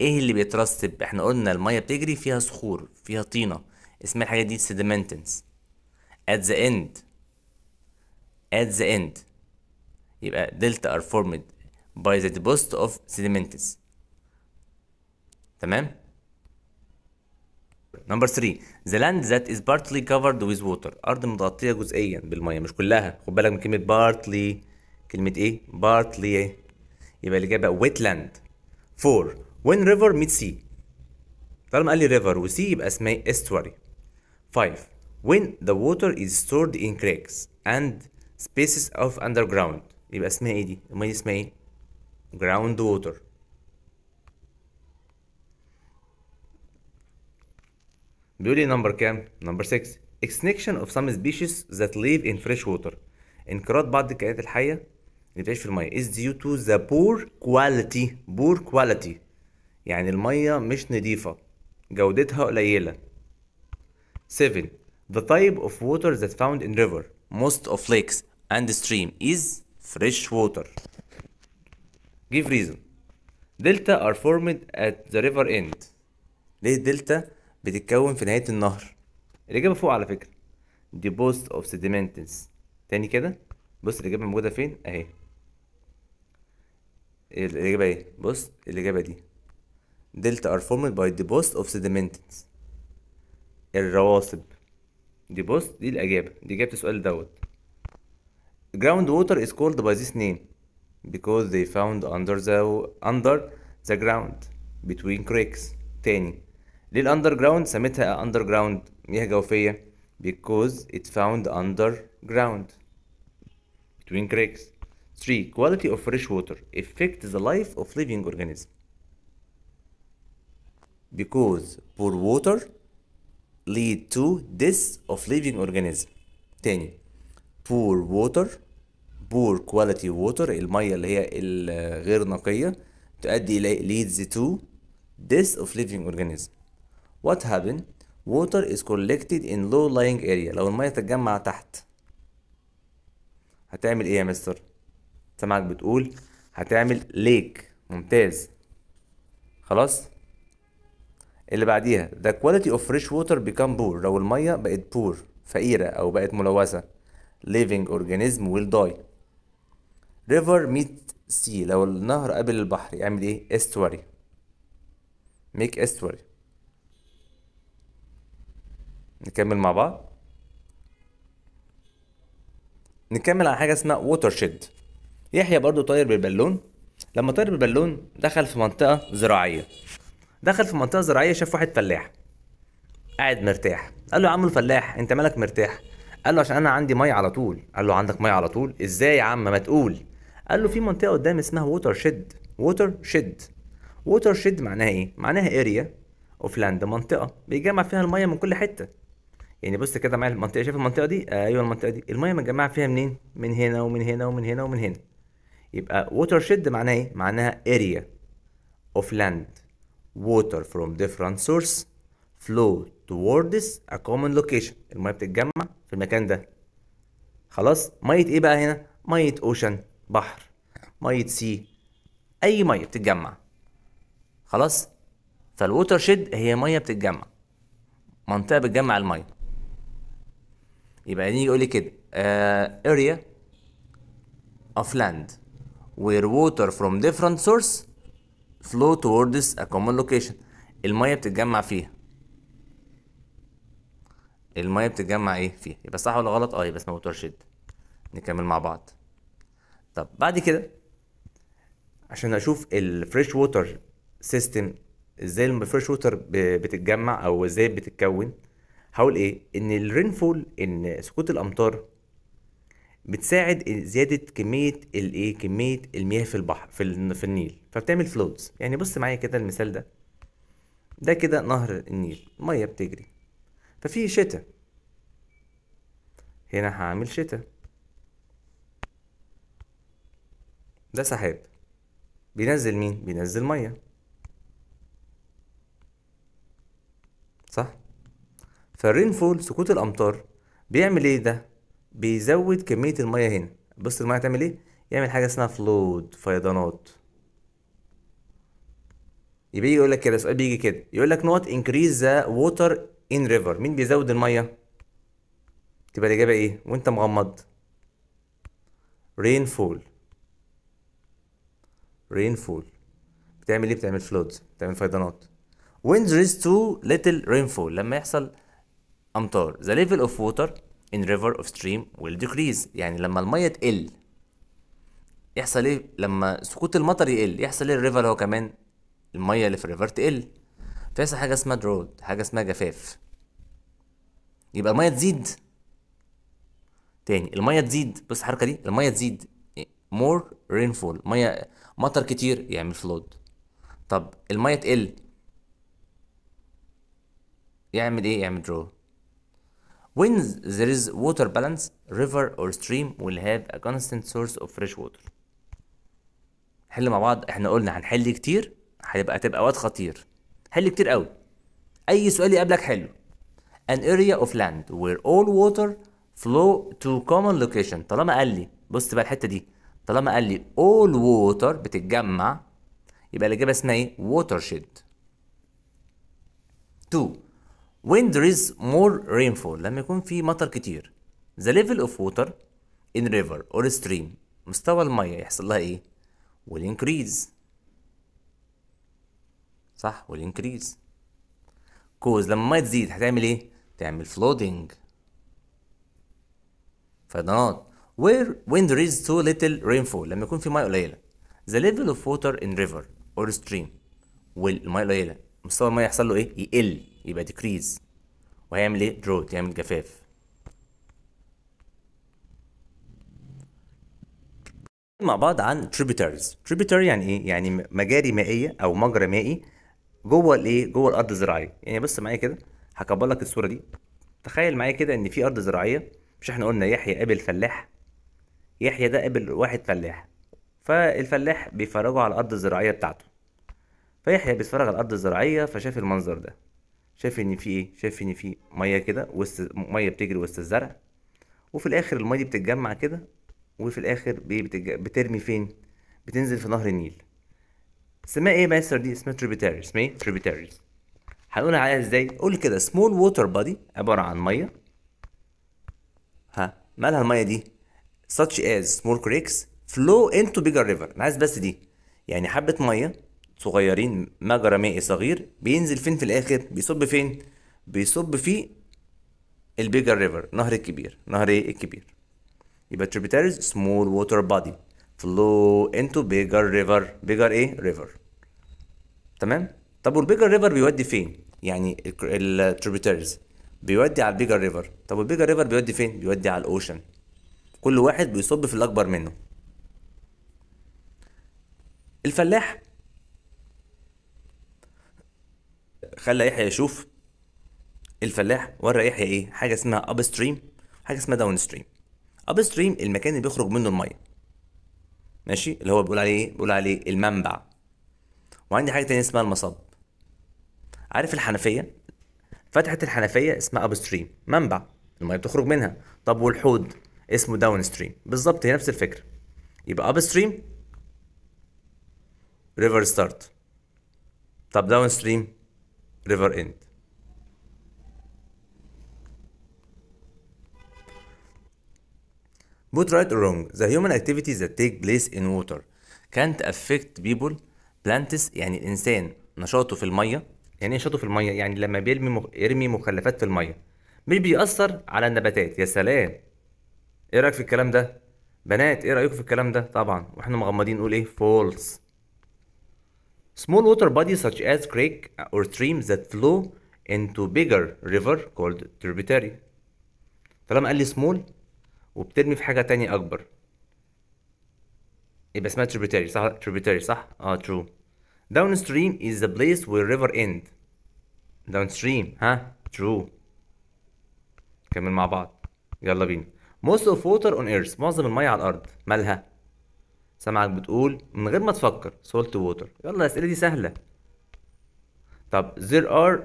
ايه اللي بيترسب احنا قلنا الميه بتجري فيها صخور فيها طينه اسم الحاجه دي sedimentants at the end at the end يبقى دلتا are formed by the deposit of sediments تمام نمبر 3 ذا لاند ذات از بارتلي كفرد ويز ووتر ارض متغطيه جزئيا بالميه مش كلها خد بالك من كلمه بارتلي كلمه ايه بارتلي يبقى الاجابه ويت 4 وين ريفر ميت سي طالما قال لي ريفر وسي يبقى اسمها estuary 5 when the water is stored in اند and spaces of underground يبقى اسمها ايه دي الميه دي اسمها ايه ground water بيقول number نمبر number 6 extinction of some species that live in fresh water انقراض بعض الكائنات الحية اللي بتعيش في المية is due to the poor quality poor quality يعني المية مش نظيفة. جودتها قليلة 7 the type of water that found in river most of lakes and stream is fresh water give reason delta are formed at the river end ليه delta بتتكون في نهاية النهر الإجابة فوق على فكرة بوست of sediments تاني كده بص الإجابة موجودة فين أهي الإجابة إيه بص الإجابة دي delta are formed by بوست of sediments الرواسب دي بص دي الإجابة دي إجابة السؤال دوت جراوند ووتر is called by this name because they found under the under the ground between creeks تاني للاندر جراوند سميتها اندر مياه because it found underground between cracks 3 quality of fresh water affects the life of living organism because poor water lead to death of living organism تاني poor water poor quality water المية اللي هي الغير نقية تؤدي إلى leads to death of living organism what happened water is collected in low lying area لو المية تتجمع تحت هتعمل ايه يا مستر سامعك بتقول هتعمل ليك ممتاز خلاص اللي بعديها the quality of fresh water become poor لو المية بقت poor فقيرة أو بقت ملوثة living organism will die river meet sea لو النهر قابل البحر يعمل ايه estuary make estuary نكمل مع بعض نكمل على حاجه اسمها ووتر شيد يحيى برضو طاير بالبالون لما طاير بالبالون دخل في منطقه زراعيه دخل في منطقه زراعيه شاف واحد فلاح قاعد مرتاح قال له يا عم الفلاح انت مالك مرتاح قال له عشان انا عندي ميه على طول قال له عندك ميه على طول ازاي يا عم ما تقول قال له في منطقه قدام اسمها ووتر شيد ووتر شيد ووتر شيد معناها ايه معناها اريا اوف لاند منطقه بيجمع فيها الميه من كل حته يعني بص كده معايا المنطقه شايف المنطقه دي آه، ايوه المنطقه دي الميه متجمعه فيها منين من هنا ومن هنا ومن هنا ومن هنا يبقى ووتر شيد معناه ايه معناها اريا اوف لاند water from different source flow towards a common location الميه بتتجمع في المكان ده خلاص ميه ايه بقى هنا ميه اوشن بحر ميه سي اي ميه بتتجمع خلاص فالووتر شيد هي ميه بتتجمع منطقه بتجمع الميه يبقى يجي يقول لي كده آه، area of land where water from different source flow towards a common location الميه بتتجمع فيها الميه بتتجمع ايه فيها يبقى صح ولا غلط اه يبقى اسمها ووتر شيد نكمل مع بعض طب بعد كده عشان اشوف الفريش ووتر سيستم ازاي الفريش ووتر بتتجمع او ازاي بتتكون هقول ايه ان الرينفول ان سقوط الامطار بتساعد زياده كميه الايه كميه المياه في البحر في, في النيل فبتعمل فلودز يعني بص معايا كده المثال ده ده كده نهر النيل ميه بتجري ففي شتاء هنا هعمل شتاء ده سحاب بينزل مين بينزل ميه صح فالرين فول سكوت الامطار بيعمل ايه ده بيزود كميه الميه هنا بص الميه تعمل ايه يعمل حاجه اسمها فلود فيضانات يبقى يقول لك كده السؤال بيجي كده يقول لك نوت انكريز ذا ووتر ان ريفر مين بيزود الميه تبقى الاجابه ايه وانت مغمض رين فول رين فول بتعمل ايه بتعمل فلودز بتعمل فيضانات winds raise to little فول لما يحصل امتار the level of water in river of stream will decrease يعني لما الميه تقل يحصل ايه لما سقوط المطر يقل يحصل ايه الريفر هو كمان الميه اللي في الريفر تقل فيحصل حاجه اسمها درود حاجه اسمها جفاف يبقى الميه تزيد تاني الميه تزيد بص الحركه دي الميه تزيد مور رينفول ميه مطر كتير يعمل فلود طب الميه تقل يعمل ايه يعمل درو when there is water balance river or stream will have a constant source of fresh water حل مع بعض احنا قلنا هنحل كتير هيبقى هتبقى واد خطير حل كتير قوي اي سؤال يقابلك حلو an area of land where all water flow to common location طالما قال لي بص بقى الحته دي طالما قال لي all water بتتجمع يبقى الاجابه اسمها ايه watershed 2 when there is more rainfall لما يكون في مطر كتير the level of water in river or stream مستوى المية يحصل لها ايه will increase صح will increase cause لما المية تزيد هتعمل ايه تعمل flooding فيضانات where when there is too little rainfall لما يكون في مية قليلة the level of water in river or stream will المية قليلة مستوى المية يحصل له ايه يقل يبقى ديكريز وهيعمل ايه دروت يعمل جفاف مع بعض عن tributaries tributary يعني ايه يعني مجاري مائيه او مجرى مائي جوه الايه جوه الارض الزراعيه يعني بص معايا كده هكبر لك الصوره دي تخيل معايا كده ان في ارض زراعيه مش احنا قلنا يحيى قابل فلاح يحيى ده قابل واحد فلاح فالفلاح بيفرجه على الارض الزراعيه بتاعته فيحيى بيتفرج على الارض الزراعيه فشاف المنظر ده شاف ان في ايه شاف ان في ميه كده وسط ميه بتجري وسط الزرع وفي الاخر الميه دي بتتجمع كده وفي الاخر بتج... بترمي فين بتنزل في نهر النيل اسمها ايه ماستر دي اسمها تريبيتاري اسمها ايه تريبيتاريز هنقول عليها ازاي قول كده سمول ووتر بادي عباره عن ميه ها مالها الميه دي such as small creeks flow into bigger river انا عايز بس دي يعني حبه ميه صغيرين مجرى مائي صغير بينزل فين في الاخر بيصب فين بيصب في البيجر ريفر نهر الكبير نهر ايه الكبير يبقى tributaries small water body flow into bigger river bigger ايه river تمام طب والبيجر ريفر بيودي فين يعني التربيتاريز بيودي على البيجر ريفر طب والبيجر ريفر بيودي فين بيودي على الاوشن كل واحد بيصب في الاكبر منه الفلاح خلى يحيى يشوف الفلاح ورى يحيى ايه حاجه اسمها اب ستريم حاجه اسمها داون ستريم اب ستريم المكان اللي بيخرج منه الميه ماشي اللي هو بيقول عليه إيه؟ بيقول عليه المنبع وعندي حاجه تانية اسمها المصب عارف الحنفيه فتحه الحنفيه اسمها اب ستريم منبع الميه بتخرج منها طب والحوض اسمه داون ستريم بالظبط هي نفس الفكره يبقى اب ستريم ريفر ستارت طب داون ستريم ريفر اند But right or wrong, the human activities that take place in water can't affect people, plants يعني الإنسان نشاطه في المية يعني نشاطه في المية يعني لما بيرمي مخ... يرمي مخلفات في المية مش بيأثر على النباتات يا سلام ايه رأيك في الكلام ده؟ بنات ايه رأيكم في الكلام ده؟ طبعا واحنا مغمضين نقول ايه؟ فولس Small water bodies such as creek or streams that flow into bigger river called tributary. طالما قال لي small وبترمي في حاجة تانية أكبر يبقى اسمها tributary صح tributary صح؟ اه true. Downstream is the place where river end. Downstream ها true. كمل مع بعض يلا بينا. Most of water on earth معظم المية على الأرض مالها؟ سامعك بتقول من غير ما تفكر سولت ووتر يلا الاسئله دي سهله طب there are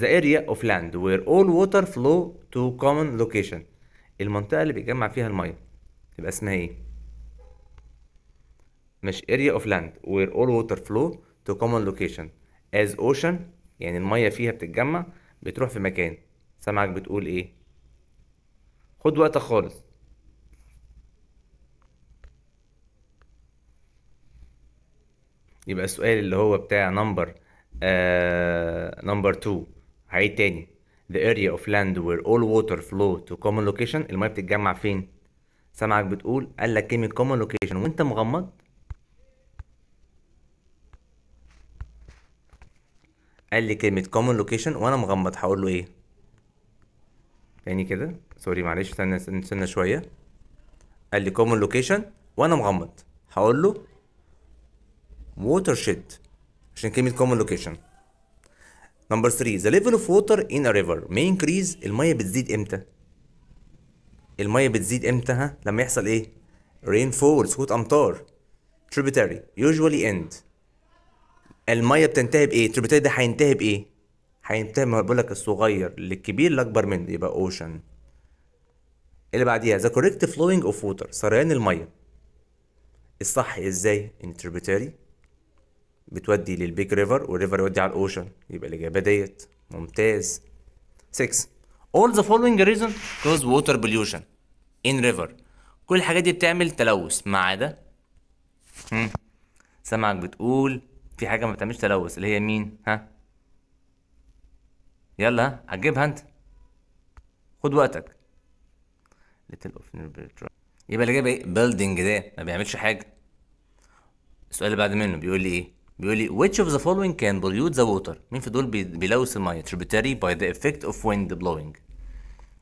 the area of land where all water flow to common location المنطقه اللي بيتجمع فيها الميه تبقى اسمها ايه مش area of land where all water flow to common location as ocean يعني الميه فيها بتتجمع بتروح في مكان سامعك بتقول ايه خد وقتك خالص يبقى السؤال اللي هو بتاع نمبر نمبر 2 هعيد تاني the area of land where all water flow to common location الميه بتتجمع فين سامعك بتقول قال لك كلمه common location وانت مغمض قال لي كلمه common location وانا مغمض هقول له ايه تاني كده سوري معلش استنى استنى شويه قال لي common location وانا مغمض هقول له ووتر شيد عشان كلمه common location نمبر 3 the level of water in a river may increase الميه بتزيد امتى الميه بتزيد امتى ها لما يحصل ايه فول سقوط امطار tributary usually end الميه بتنتهي بايه tributary ده هينتهي بايه هينتهي ما بقول لك الصغير للكبير الاكبر منه يبقى اوشن اللي بعديها the correct flowing of water سريان الميه الصح ازاي in tributary بتودي للبيج ريفر والريفر يودي على الاوشن يبقى الاجابه ديت ممتاز 6 all the following reason cause water pollution in river كل الحاجات دي بتعمل تلوث ما عدا سامعك بتقول في حاجه ما بتعملش تلوث اللي هي مين ها يلا هتجيبها انت خد وقتك little of يبقى اللي جايب ايه building ده ما بيعملش حاجه السؤال اللي بعد منه بيقول لي ايه بيقول لي which of the following can pollute the water مين في دول بيلوث الميه tributary by the effect of wind blowing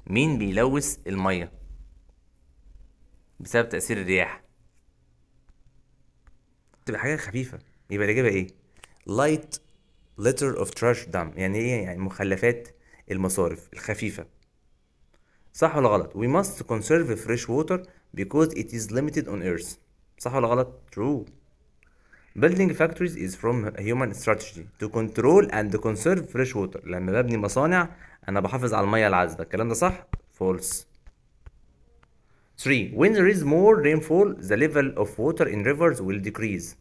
مين بيلوث الميه بسبب تأثير الرياح تبقى حاجة خفيفة يبقى الإجابة إيه؟ light litter of trash dump يعني إيه يعني مخلفات المصارف الخفيفة صح ولا غلط؟ we must conserve fresh water because it is limited on earth صح ولا غلط؟ true building factories is from human strategy to control and conserve fresh water لما ببني مصانع انا بحافظ على الميه العذبه الكلام ده صح false 3 when there is more rainfall the level of water in rivers will decrease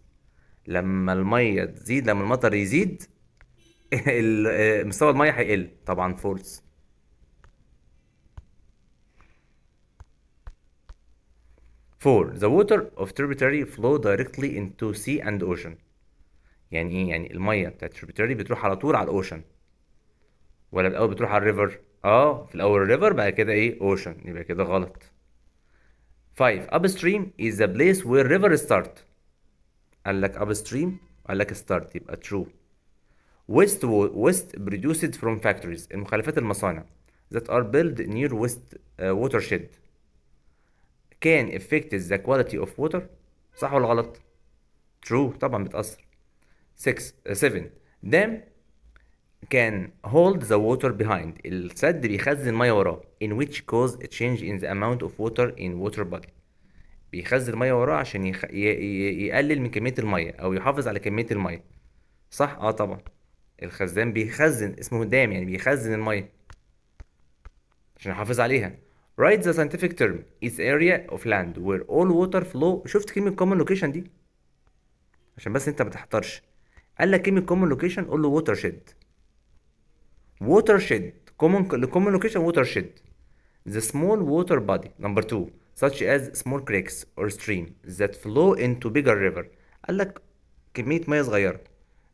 لما الميه تزيد لما المطر يزيد مستوى الميه هيقل طبعا false 4 the water of tributary flow directly into sea and ocean يعني ايه يعني الميه بتاعت tributary بتروح على طول على الاوشن ولا الاول بتروح على الريفر اه في الاول الريفر بعد كده ايه اوشن يبقى كده غلط 5 upstream is the place where river start قال لك upstream قال لك start يبقى true west west produced from factories المخلفات المصانع that are built near west uh, watershed can affect the quality of water صح ولا غلط؟ true طبعا بتأثر 6 7 dam can hold the water behind السد بيخزن ميه وراه in which cause a change in the amount of water in water body بيخزن ميه وراه عشان يخ... ي... ي... يقلل من كميه الميه او يحافظ على كميه الميه صح اه طبعا الخزان بيخزن اسمه دام يعني بيخزن الميه عشان يحافظ عليها write the scientific term is area of land where all water flow شفت كلمة common location دي عشان بس انت بتحترش. قال لك كلمة common location قول له Watershed. watershed common common location Watershed. the small water body number two such as small creeks or stream that flow into bigger river قال لك كمية مية صغيرة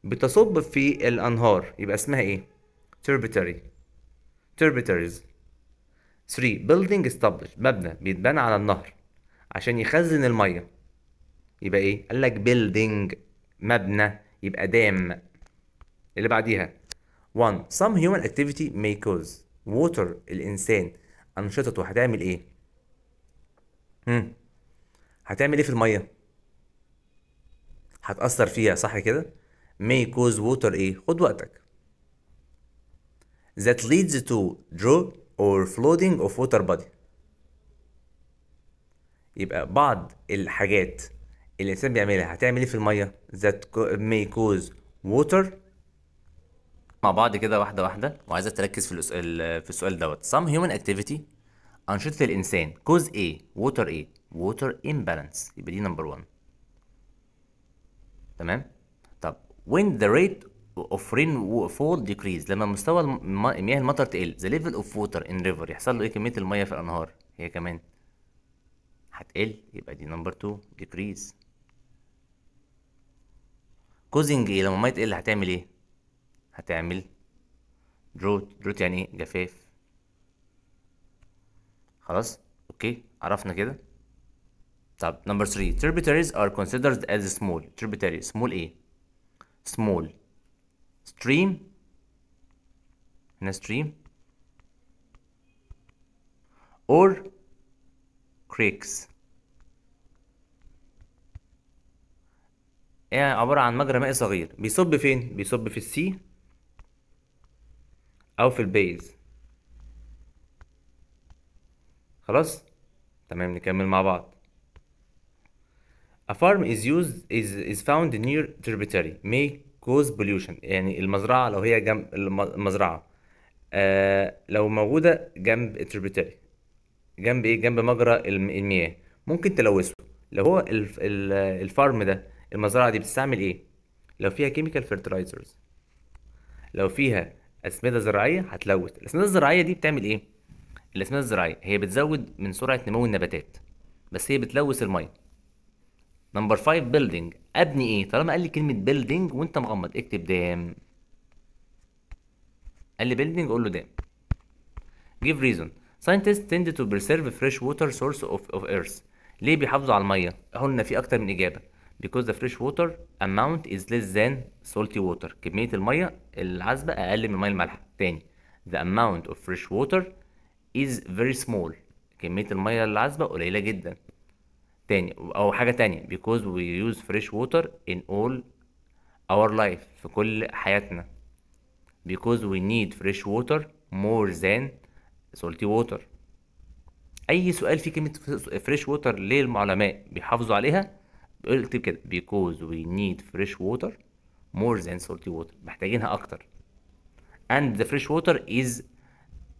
بتصب في الأنهار يبقى اسمها ايه tributary tributaries 3 بيلدينج استابلش مبنى بيتبنى على النهر عشان يخزن الميه يبقى ايه قال لك بيلدينج مبنى يبقى دام اللي بعديها 1 some human activity may cause water الانسان انشطته هتعمل ايه هم. هتعمل ايه في الميه هتاثر فيها صح كده may cause water ايه خد وقتك that leads to draw or floating of water body يبقى بعض الحاجات اللي الانسان بيعملها هتعمل ايه في الميه that may cause water مع بعض كده واحده واحده وعايزك تركز في السؤال في السؤال دوت some human activity انشطه الانسان cause ايه water ايه water imbalance يبقى دي نمبر 1 تمام طب when the rate of رين فول ديكريز لما مستوى مياه المطر تقل ذا ليفل اوف ووتر ان ريفر يحصل له ايه كميه الميه في الانهار هي كمان هتقل يبقى دي نمبر 2 ديكريز كوزنج ايه لما الميه تقل هتعمل ايه هتعمل دروت دروت يعني ايه جفاف خلاص اوكي عرفنا كده طب نمبر 3 tributaries are considered as small tributaries small ايه small ستريم هنا ستريم or creeks ايه عبارة عن مجرى مائي صغير بيصب فين؟ بيصب في السي أو في البيز خلاص؟ تمام نكمل مع بعض A farm is used is is found near tributary make كوز بوليوشن يعني المزرعه لو هي جنب المزرعه آه لو موجوده جنب التريبيوتري جنب ايه جنب مجرى المياه ممكن تلوثه لو هو الفارم ده المزرعه دي بتستعمل ايه لو فيها كيميكال فيرتلايزرز لو فيها اسمده زراعيه هتلوث الاسمده الزراعيه دي بتعمل ايه الاسمده الزراعيه هي بتزود من سرعه نمو النباتات بس هي بتلوث الميه نمبر 5 بيلدينج ابني ايه طالما قال لي كلمه بيلدينج وانت مغمض اكتب دام قال لي بيلدينج قول له دام give reason scientists tend to preserve fresh water source of, of earth ليه بيحافظوا على الميه اهو في اكتر من اجابه because the fresh water amount is less than salty water كميه الميه العذبه اقل من الميه المالحه تاني the amount of fresh water is very small كميه الميه العذبه قليله جدا تاني او حاجه تانية because we use fresh water in all our life في كل حياتنا because we need fresh water more than salty water اي سؤال فيه كلمه fresh water ليه العلماء بيحافظوا عليها اكتب كده because we need fresh water more than salty water محتاجينها اكتر and the fresh water is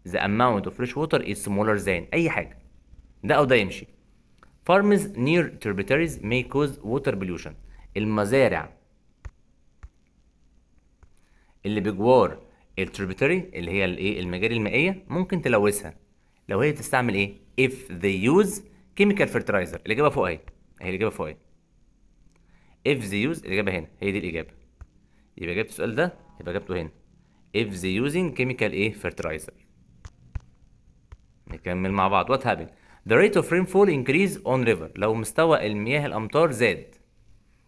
the amount of fresh water is smaller than اي حاجه ده او ده يمشي Farms near tributaries may cause water pollution المزارع اللي بجوار التربيتري اللي هي الايه المجاري المائيه ممكن تلوثها لو هي تستعمل ايه if they use chemical fertilizer الاجابه فوق اهي اهي الاجابه فوق اهي if they use الاجابه هنا هي دي الاجابه يبقى جبت السؤال ده يبقى جبته هنا if they using chemical ايه fertilizer نكمل مع بعض what happened the rate of rainfall increase on river لو مستوى المياه الامطار زاد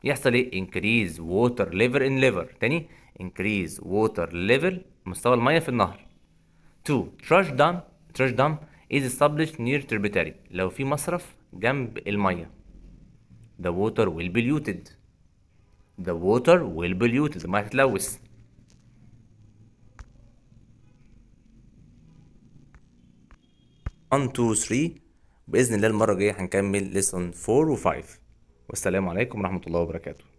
يحصل ايه increase water level in river تاني increase water level مستوى المياه في النهر 2 trash dam trash dump is established near tributary لو في مصرف جنب المياه the water will be polluted the water will be polluted المياه هتتلوث One, two, three. باذن الله المره الجايه هنكمل ليسون 4 و5 والسلام عليكم ورحمه الله وبركاته